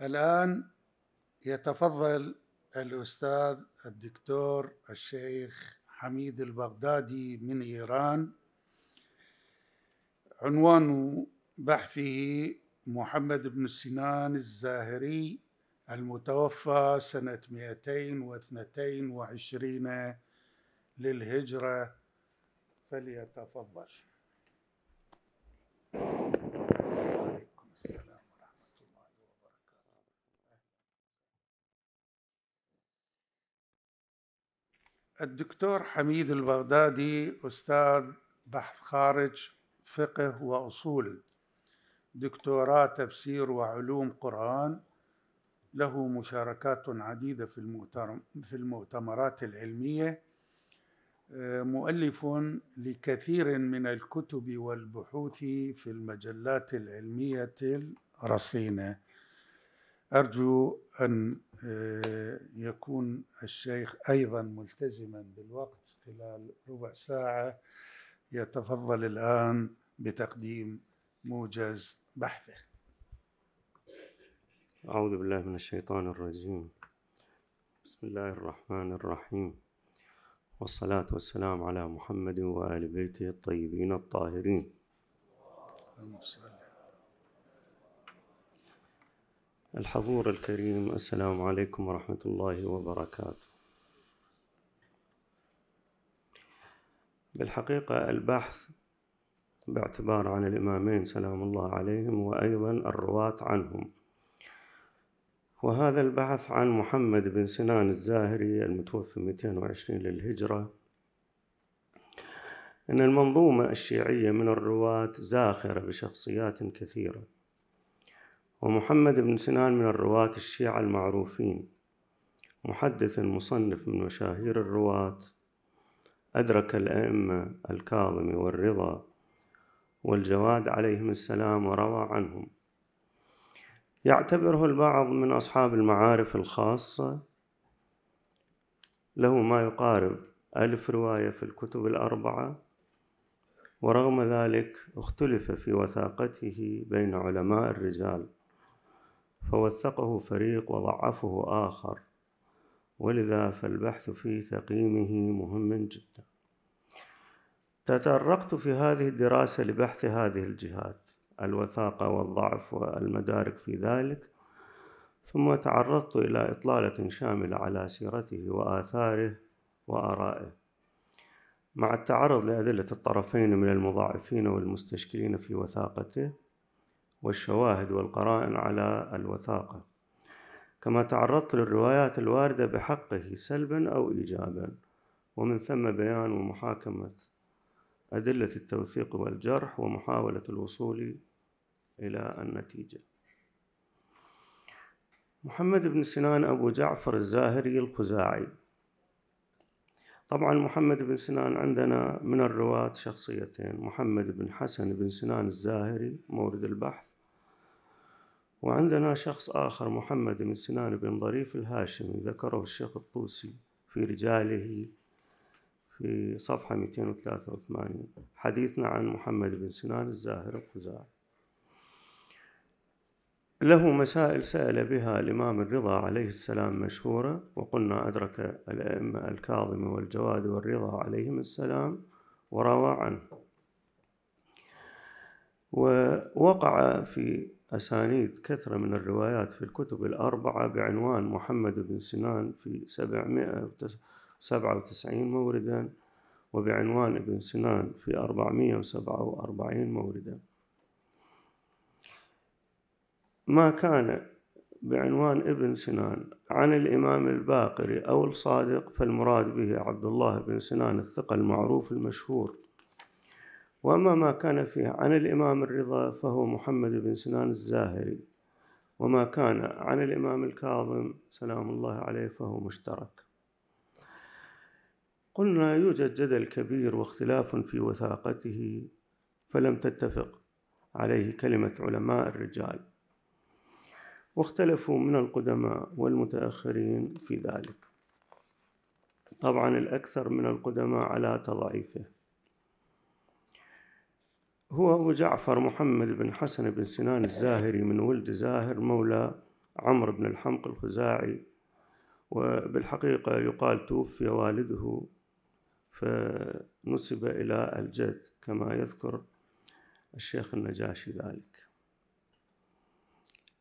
الآن يتفضل الأستاذ الدكتور الشيخ حميد البغدادي من إيران عنوان بحثه محمد بن سنان الزاهري المتوفى سنة 222 للهجرة فليتفضل عليكم السلام الدكتور حميد البغدادي أستاذ بحث خارج فقه وأصول دكتوراه تفسير وعلوم قرآن له مشاركات عديدة في في المؤتمرات العلمية آه، مؤلف لكثير من الكتب والبحوث في المجلات العلمية الرصينة أرجو أن آه، يكون الشيخ أيضا ملتزما بالوقت خلال ربع ساعة يتفضل الآن بتقديم موجز بحثه أعوذ بالله من الشيطان الرجيم بسم الله الرحمن الرحيم والصلاة والسلام على محمد وآل بيته الطيبين الطاهرين الحضور الكريم السلام عليكم ورحمة الله وبركاته. بالحقيقة البحث باعتبار عن الإمامين سلام الله عليهم وأيضا الرواة عنهم. وهذا البحث عن محمد بن سنان الزاهري المتوفى 220 للهجرة أن المنظومة الشيعية من الرواة زاخرة بشخصيات كثيرة ومحمد بن سنان من الرواة الشيعة المعروفين محدث مصنف من مشاهير الرواة أدرك الأئمة الكاظم والرضا والجواد عليهم السلام وروى عنهم يعتبره البعض من أصحاب المعارف الخاصة له ما يقارب ألف رواية في الكتب الأربعة ورغم ذلك اختلف في وثاقته بين علماء الرجال فوثقه فريق وضعفه آخر ولذا فالبحث في تقييمه مهم جدا تطرقت في هذه الدراسة لبحث هذه الجهات الوثاقة والضعف والمدارك في ذلك ثم تعرضت إلى إطلالة شاملة على سيرته وآثاره وآرائه مع التعرض لأدلة الطرفين من المضاعفين والمستشكلين في وثاقته والشواهد والقرائن على الوثاقة كما تعرضت للروايات الواردة بحقه سلبا أو إيجابا ومن ثم بيان ومحاكمة أدلة التوثيق والجرح ومحاولة الوصول إلى النتيجة محمد بن سنان أبو جعفر الزاهري الخزاعي طبعا محمد بن سنان عندنا من الرواة شخصيتين محمد بن حسن بن سنان الزاهري مورد البحث وعندنا شخص آخر محمد بن سنان بن ظريف الهاشمي ذكره الشيخ الطوسي في رجاله في صفحة 283 حديثنا عن محمد بن سنان الزاهر الخزاعي له مسائل سأل بها الإمام الرضا عليه السلام مشهورة وقلنا أدرك الأئمة الكاظم والجواد والرضا عليهم السلام وروى عنه ووقع في أسانيد كثرة من الروايات في الكتب الأربعة بعنوان محمد بن سنان في 797 موردا وبعنوان ابن سنان في 447 موردا ما كان بعنوان ابن سنان عن الإمام الباقري أو الصادق فالمراد به عبد الله بن سنان الثقة المعروف المشهور وأما ما كان فيه عن الإمام الرضا فهو محمد بن سنان الزاهري وما كان عن الإمام الكاظم سلام الله عليه فهو مشترك قلنا يوجد جدل كبير واختلاف في وثاقته فلم تتفق عليه كلمة علماء الرجال واختلفوا من القدماء والمتأخرين في ذلك طبعا الأكثر من القدماء على تضعيفه هو أبو جعفر محمد بن حسن بن سنان الزاهري من ولد زاهر مولى عمرو بن الحمق الخزاعي وبالحقيقة يقال توفي والده فنسب إلى الجد كما يذكر الشيخ النجاشي ذلك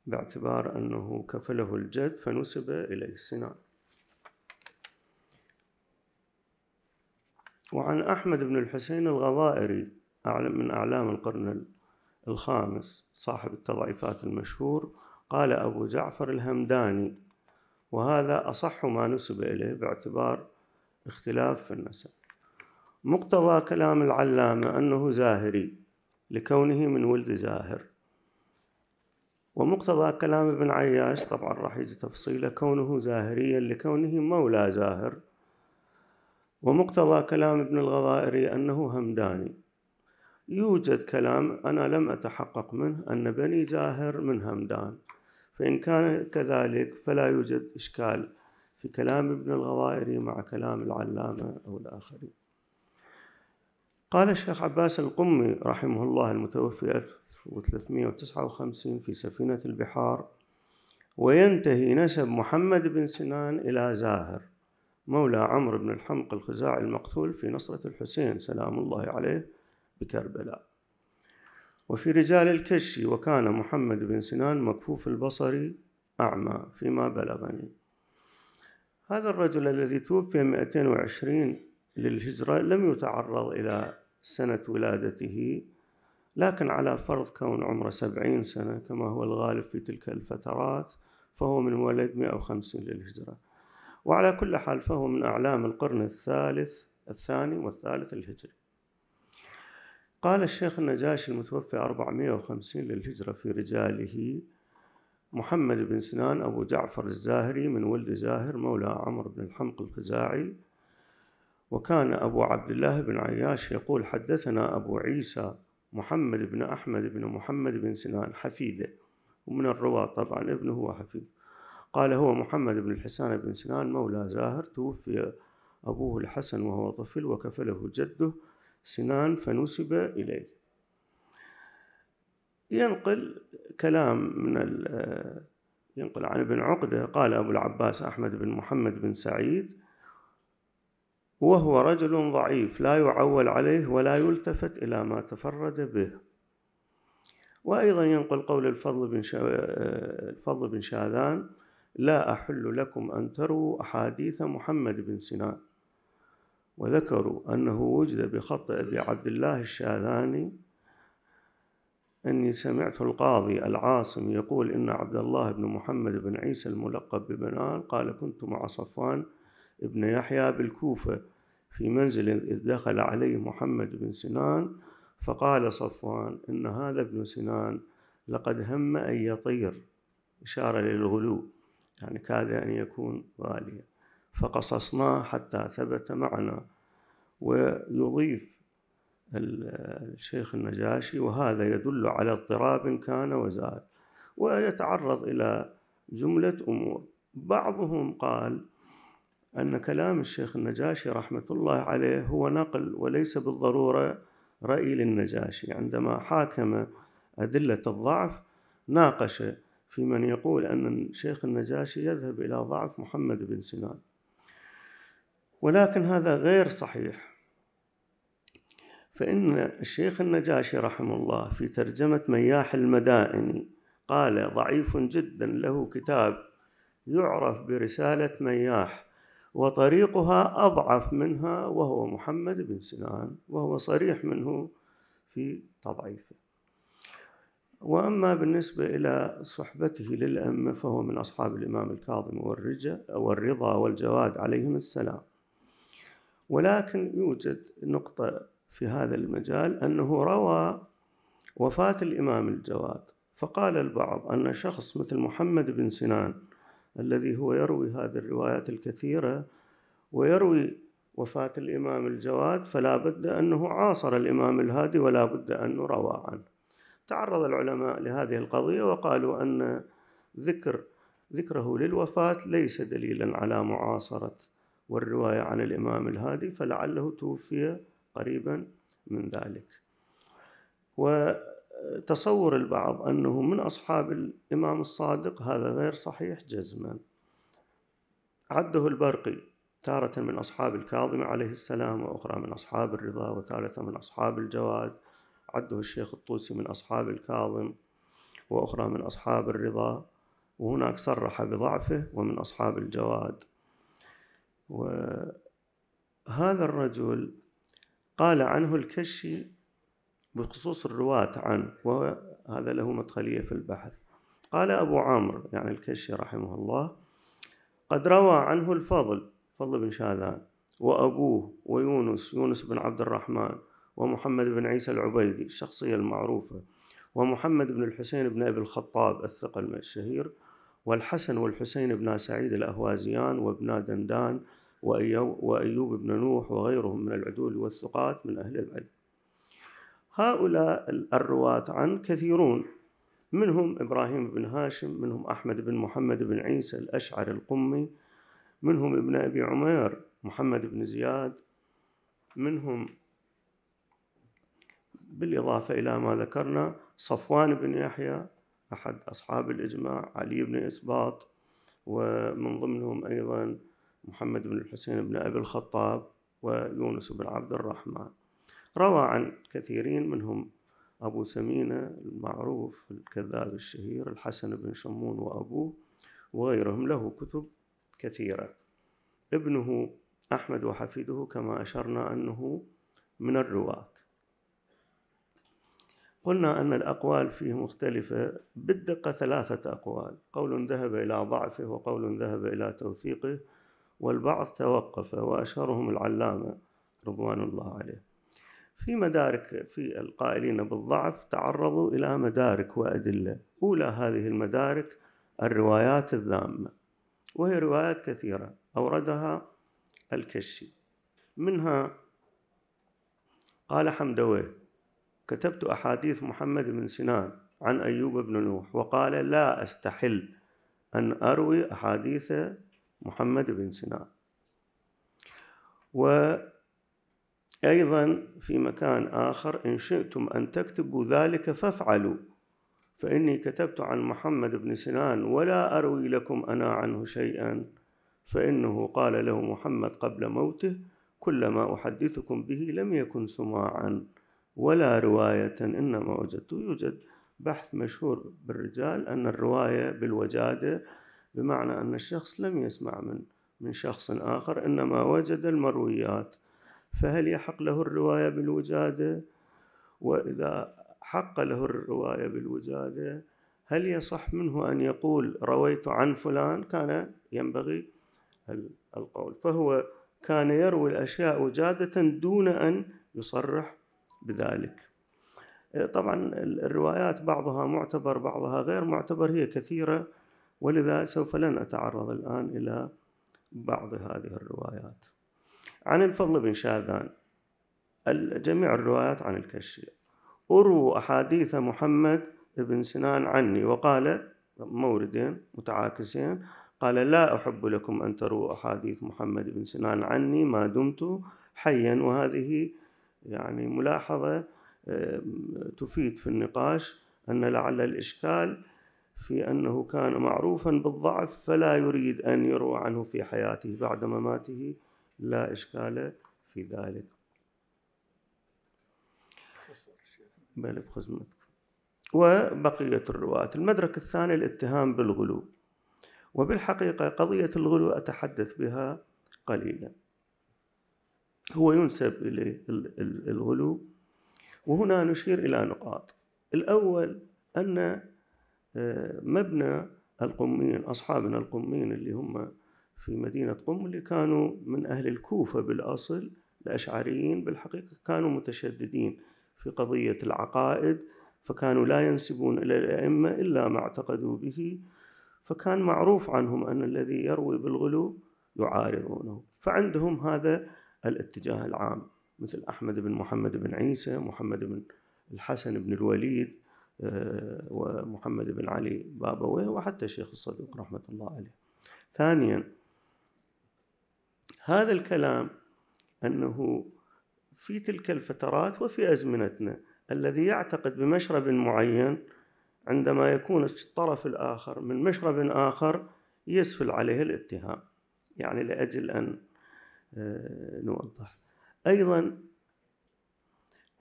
باعتبار أنه كفله الجد فنسب إليه سنان وعن أحمد بن الحسين الغضائري من أعلام القرن الخامس صاحب التضعيفات المشهور قال أبو جعفر الهمداني وهذا أصح ما نسب إليه باعتبار اختلاف في النسب مقتضى كلام العلامة أنه زاهري لكونه من ولد زاهر ومقتضى كلام ابن عياش طبعا راح يجي تفصيله كونه زاهريا لكونه مولى زاهر ومقتضى كلام ابن الغضائري أنه همداني يوجد كلام أنا لم أتحقق منه أن بني زاهر من همدان فإن كان كذلك فلا يوجد إشكال في كلام ابن الغضائري مع كلام العلامة أو الآخرين قال الشيخ عباس القمي رحمه الله المتوفي 1359 في سفينة البحار وينتهي نسب محمد بن سنان إلى زاهر مولى عمرو بن الحمق الخزاعي المقتول في نصرة الحسين سلام الله عليه بكربلاء وفي رجال الكشي وكان محمد بن سنان مكفوف البصري أعمى فيما بلغني هذا الرجل الذي توفي 220 للهجرة لم يتعرض إلى سنة ولادته لكن على فرض كون عمره سبعين سنة كما هو الغالب في تلك الفترات فهو من ولد 150 للهجرة وعلى كل حال فهو من أعلام القرن الثالث الثاني والثالث الهجري قال الشيخ النجاشي المتوفى 450 للهجرة في رجاله محمد بن سنان أبو جعفر الزاهري من ولد زاهر مولى عمر بن الحمق الخزاعي وكان أبو عبد الله بن عياش يقول حدثنا أبو عيسى محمد بن أحمد بن محمد بن سنان حفيده ومن الرواة طبعا ابنه هو حفيد قال هو محمد بن الحسان بن سنان مولى زاهر توفي أبوه الحسن وهو طفل وكفله جده سنان فنسب إليه ينقل كلام من ينقل عن ابن عقدة قال أبو العباس أحمد بن محمد بن سعيد وهو رجل ضعيف لا يعول عليه ولا يلتفت إلى ما تفرد به وأيضا ينقل قول الفضل بن, شا... الفضل بن شاذان لا أحل لكم أن تروا أحاديث محمد بن سنان وذكروا أنه وجد بخط أبي عبد الله الشاذاني أني سمعت القاضي العاصم يقول إن عبد الله بن محمد بن عيسى الملقب ببنان قال كنت مع صفوان ابن يحيى بالكوفة في منزل إذ دخل عليه محمد بن سنان فقال صفوان إن هذا ابن سنان لقد هم أن يطير إشارة للغلو يعني كاد أن يكون غاليا فقصصناه حتى ثبت معنا ويضيف الشيخ النجاشي وهذا يدل على اضطراب كان وزال ويتعرض إلى جملة أمور بعضهم قال أن كلام الشيخ النجاشي رحمة الله عليه هو نقل وليس بالضرورة رأي للنجاشي عندما حاكم أدلة الضعف ناقش في من يقول أن الشيخ النجاشي يذهب إلى ضعف محمد بن سنان ولكن هذا غير صحيح فإن الشيخ النجاشي رحمه الله في ترجمة مياح المدائني قال ضعيف جدا له كتاب يعرف برسالة مياح وطريقها أضعف منها وهو محمد بن سنان وهو صريح منه في تضعيفه وأما بالنسبة إلى صحبته للأئمة فهو من أصحاب الإمام الكاظم والرجا والرضا والجواد عليهم السلام ولكن يوجد نقطة في هذا المجال أنه روى وفاة الإمام الجواد فقال البعض أن شخص مثل محمد بن سنان الذي هو يروي هذه الروايات الكثيرة ويروي وفاة الإمام الجواد فلا بد أنه عاصر الإمام الهادي ولا بد أنه روى عنه تعرض العلماء لهذه القضية وقالوا أن ذكر ذكره للوفاة ليس دليلا على معاصرة والرواية عن الإمام الهادي فلعله توفي قريبا من ذلك و تصور البعض أنه من أصحاب الإمام الصادق هذا غير صحيح جزما عده البرقي تارة من أصحاب الكاظم عليه السلام وأخرى من أصحاب الرضا وثالثة من أصحاب الجواد عده الشيخ الطوسي من أصحاب الكاظم وأخرى من أصحاب الرضا وهناك صرح بضعفه ومن أصحاب الجواد وهذا الرجل قال عنه الكشي بخصوص الرواة عنه وهذا له مدخلية في البحث قال أبو عمرو يعني الكشي رحمه الله قد روى عنه الفضل فضل بن شاذان وأبوه ويونس يونس بن عبد الرحمن ومحمد بن عيسى العبيدي الشخصية المعروفة ومحمد بن الحسين بن أبي الخطاب الثقل الشهير والحسن والحسين بن سعيد الأهوازيان وابن دندان وأيوب بن نوح وغيرهم من العدول والثقات من أهل العلم هؤلاء الرواة عن كثيرون منهم إبراهيم بن هاشم منهم أحمد بن محمد بن عيسى الأشعر القمي منهم ابن أبي عمير محمد بن زياد منهم بالإضافة إلى ما ذكرنا صفوان بن يحيى أحد أصحاب الإجماع علي بن إسباط ومن ضمنهم أيضا محمد بن الحسين بن أبي الخطاب ويونس بن عبد الرحمن روى عن كثيرين منهم أبو سمينة المعروف الكذاب الشهير الحسن بن شمون وأبوه وغيرهم له كتب كثيرة ابنه أحمد وحفيده كما أشرنا أنه من الرواة قلنا أن الأقوال فيه مختلفة بالدقة ثلاثة أقوال قول ذهب إلى ضعفه وقول ذهب إلى توثيقه والبعض توقف وأشهرهم العلامة رضوان الله عليه في مدارك في القائلين بالضعف تعرضوا إلى مدارك وأدلة أولى هذه المدارك الروايات الذامة وهي روايات كثيرة أوردها الكشي منها قال حمدويه كتبت أحاديث محمد بن سنان عن أيوب بن نوح وقال لا أستحل أن أروي أحاديث محمد بن سنان و أيضا في مكان آخر إن شئتم أن تكتبوا ذلك فافعلوا فإني كتبت عن محمد بن سنان ولا أروي لكم أنا عنه شيئا فإنه قال له محمد قبل موته كل ما أحدثكم به لم يكن سماعا ولا رواية إنما وجدت يوجد بحث مشهور بالرجال أن الرواية بالوجادة بمعنى أن الشخص لم يسمع من من شخص آخر إنما وجد المرويات فهل يحق له الرواية بالوجادة وإذا حق له الرواية بالوجادة هل يصح منه أن يقول رويت عن فلان كان ينبغي القول فهو كان يروي الأشياء وجادة دون أن يصرح بذلك إيه، طبعا الروايات بعضها معتبر بعضها غير معتبر هي كثيرة ولذا سوف لن أتعرض الآن إلى بعض هذه الروايات عن الفضل بن شاذان جميع الروايات عن الكشي أرووا أحاديث محمد بن سنان عني وقال موردين متعاكسين قال لا أحب لكم أن تروا أحاديث محمد بن سنان عني ما دمت حيا وهذه يعني ملاحظة تفيد في النقاش أن لعل الإشكال في أنه كان معروفا بالضعف فلا يريد أن يروى عنه في حياته بعد مماته لا إشكال في ذلك بل بخزمتك وبقية الرواة المدرك الثاني الاتهام بالغلو وبالحقيقة قضية الغلو أتحدث بها قليلا هو ينسب إليه الغلو وهنا نشير إلى نقاط الأول أن آه، مبنى القمين أصحابنا القمين اللي هم في مدينة قم اللي كانوا من أهل الكوفة بالأصل الأشعريين بالحقيقة كانوا متشددين في قضية العقائد فكانوا لا ينسبون إلى الأئمة إلا ما اعتقدوا به فكان معروف عنهم أن الذي يروي بالغلو يعارضونه فعندهم هذا الاتجاه العام مثل أحمد بن محمد بن عيسى محمد بن الحسن بن الوليد آه، ومحمد بن علي بابويه وحتى الشيخ الصدوق رحمة الله عليه ثانيا هذا الكلام انه في تلك الفترات وفي ازمنتنا الذي يعتقد بمشرب معين عندما يكون الطرف الاخر من مشرب اخر يسفل عليه الاتهام يعني لاجل ان آه، نوضح ايضا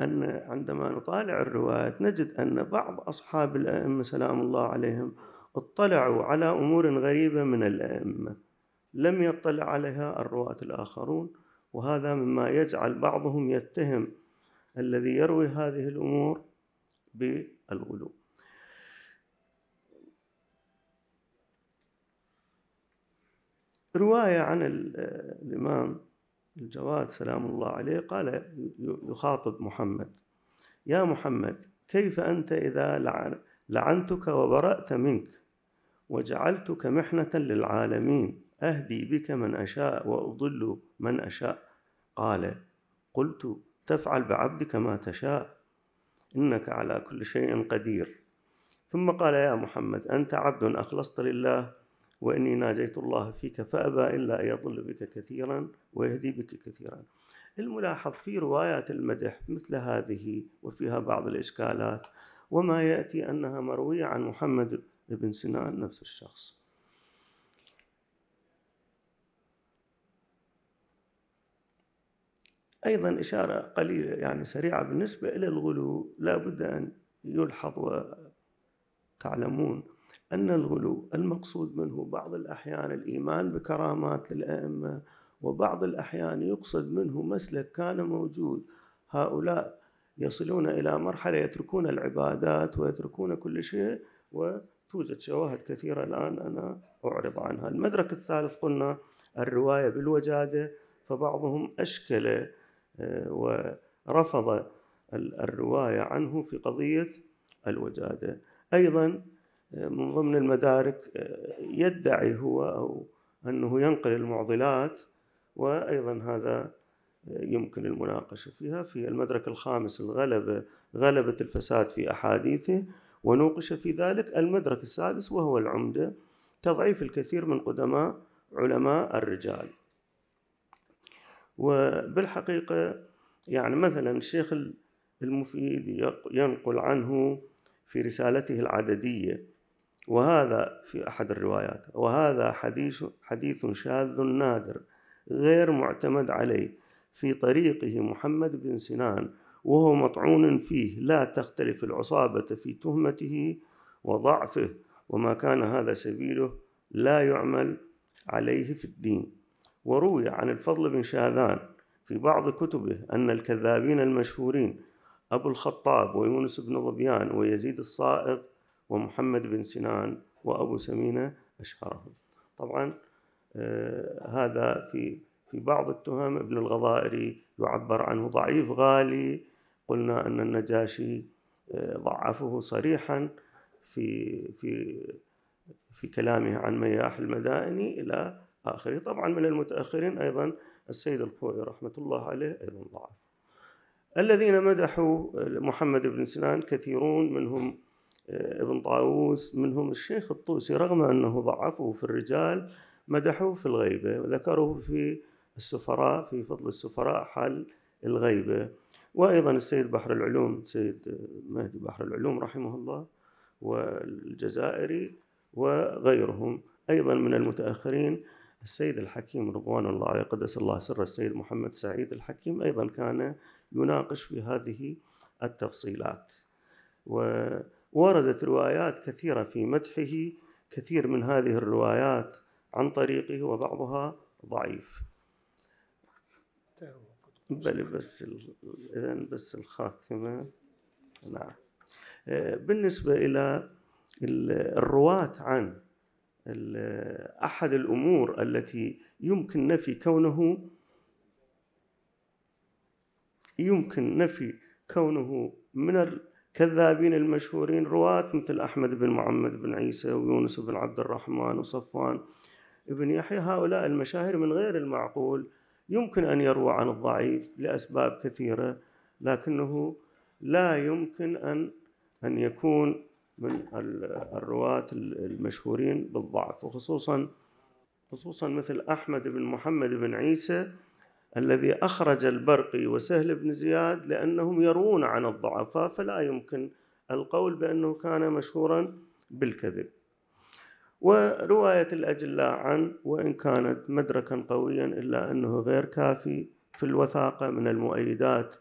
أن عندما نطالع الروايات نجد أن بعض أصحاب الأئمة سلام الله عليهم اطلعوا على أمور غريبة من الأئمة لم يطلع عليها الرواة الآخرون وهذا مما يجعل بعضهم يتهم الذي يروي هذه الأمور بالغلو رواية عن الإمام الجواد سلام الله عليه قال يخاطب محمد يا محمد كيف أنت إذا لعنتك وبرأت منك وجعلتك محنة للعالمين أهدي بك من أشاء وأضل من أشاء قال قلت تفعل بعبدك ما تشاء إنك على كل شيء قدير ثم قال يا محمد أنت عبد أخلصت لله وإني ناجيت الله فيك فأبى إلا أن يضل بك كثيرا ويهدي بك كثيرا الملاحظ في روايات المدح مثل هذه وفيها بعض الإشكالات وما يأتي أنها مروية عن محمد بن سنان نفس الشخص أيضا إشارة قليلة يعني سريعة بالنسبة إلى الغلو لا بد أن يلحظ وتعلمون أن الغلو المقصود منه بعض الأحيان الإيمان بكرامات الائمه وبعض الأحيان يقصد منه مسلك كان موجود هؤلاء يصلون إلى مرحلة يتركون العبادات ويتركون كل شيء وتوجد شواهد كثيرة الآن أنا أعرض عنها المدرك الثالث قلنا الرواية بالوجادة فبعضهم أشكل آه، ورفض الرواية عنه في قضية الوجادة أيضا آه، من ضمن المدارك آه، يدعي هو أو أنه ينقل المعضلات وأيضا هذا يمكن المناقشة فيها في المدرك الخامس الغلبة غلبة الفساد في أحاديثه ونوقش في ذلك المدرك السادس وهو العمدة تضعيف الكثير من قدماء علماء الرجال وبالحقيقة يعني مثلا الشيخ المفيد ينقل عنه في رسالته العددية وهذا في أحد الروايات وهذا حديث حديث شاذ نادر غير معتمد عليه في طريقه محمد بن سنان وهو مطعون فيه لا تختلف العصابة في تهمته وضعفه وما كان هذا سبيله لا يعمل عليه في الدين وروي عن الفضل بن شاذان في بعض كتبه أن الكذابين المشهورين أبو الخطاب ويونس بن ظبيان ويزيد الصائغ ومحمد بن سنان وأبو سمينة أشهرهم طبعا آه هذا في في بعض التهم ابن الغضائري يعبر عنه ضعيف غالي قلنا أن النجاشي آه، ضعفه صريحا في في في كلامه عن مياح المدائني إلى آخره طبعا من المتأخرين أيضا السيد الخوئي رحمة الله عليه أيضا ضعف الذين مدحوا محمد بن سنان كثيرون منهم آه، ابن طاووس منهم الشيخ الطوسي رغم أنه ضعفه في الرجال مدحوه في الغيبة وذكروه في السفراء في فضل السفراء حال الغيبة وأيضا السيد بحر العلوم سيد آه، مهدي بحر العلوم رحمه الله والجزائري وغيرهم أيضا من المتأخرين السيد الحكيم رضوان الله عليه قدس الله سره السيد محمد سعيد الحكيم أيضا كان يناقش في هذه التفصيلات ووردت روايات كثيرة في مدحه كثير من هذه الروايات عن طريقه وبعضها ضعيف بل بس إذا بس الخاتمة نعم آه، بالنسبة إلى الرواة عن احد الامور التي يمكن نفي كونه يمكن نفي كونه من الكذابين المشهورين رواة مثل أحمد بن محمد بن عيسى ويونس بن عبد الرحمن وصفوان بن يحيى هؤلاء المشاهير من غير المعقول يمكن أن يروى عن الضعيف لأسباب كثيرة لكنه لا يمكن أن أن يكون من الرواة المشهورين بالضعف وخصوصا خصوصا مثل أحمد بن محمد بن عيسى الذي أخرج البرقي وسهل بن زياد لأنهم يروون عن الضعفاء فلا يمكن القول بأنه كان مشهورا بالكذب ورواية الأجلاء عن وإن كانت مدركا قويا إلا أنه غير كافي في الوثاقة من المؤيدات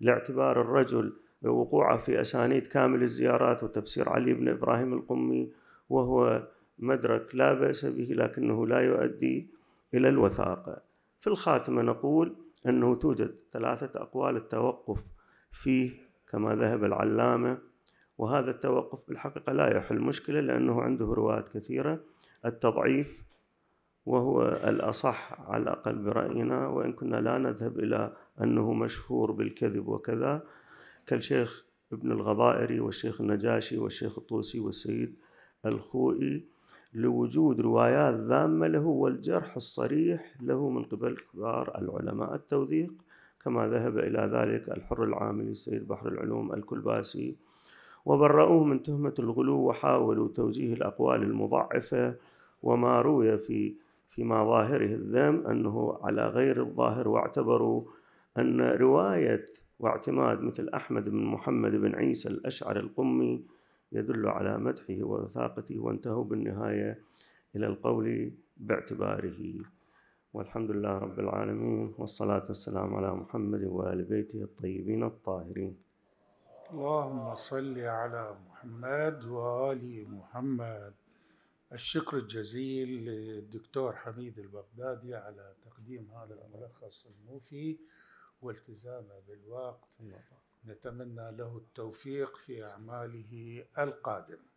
لاعتبار الرجل وقوعه في أسانيد كامل الزيارات وتفسير علي بن إبراهيم القمي وهو مدرك لا بأس به لكنه لا يؤدي إلى الوثاقة في الخاتمة نقول أنه توجد ثلاثة أقوال التوقف فيه كما ذهب العلامة وهذا التوقف بالحقيقة لا يحل مشكلة لأنه عنده روايات كثيرة التضعيف وهو الأصح على الأقل برأينا وإن كنا لا نذهب إلى أنه مشهور بالكذب وكذا كالشيخ ابن الغضائري والشيخ النجاشي والشيخ الطوسي والسيد الخوئي لوجود روايات ذامة له والجرح الصريح له من قبل كبار العلماء التوثيق كما ذهب إلى ذلك الحر العاملي سيد بحر العلوم الكلباسي وبرؤوه من تهمة الغلو وحاولوا توجيه الأقوال المضعفة وما روي في فيما ظاهره الذم أنه على غير الظاهر واعتبروا أن رواية واعتماد مثل أحمد بن محمد بن عيسى الأشعر القمي يدل على مدحه ووثاقته وانتهوا بالنهاية إلى القول باعتباره والحمد لله رب العالمين والصلاة والسلام على محمد وآل بيته الطيبين الطاهرين اللهم صل على محمد وآل محمد الشكر الجزيل للدكتور حميد البغدادي على تقديم هذا الملخص الموفي والتزامه بالوقت نتمنى له التوفيق في أعماله القادمة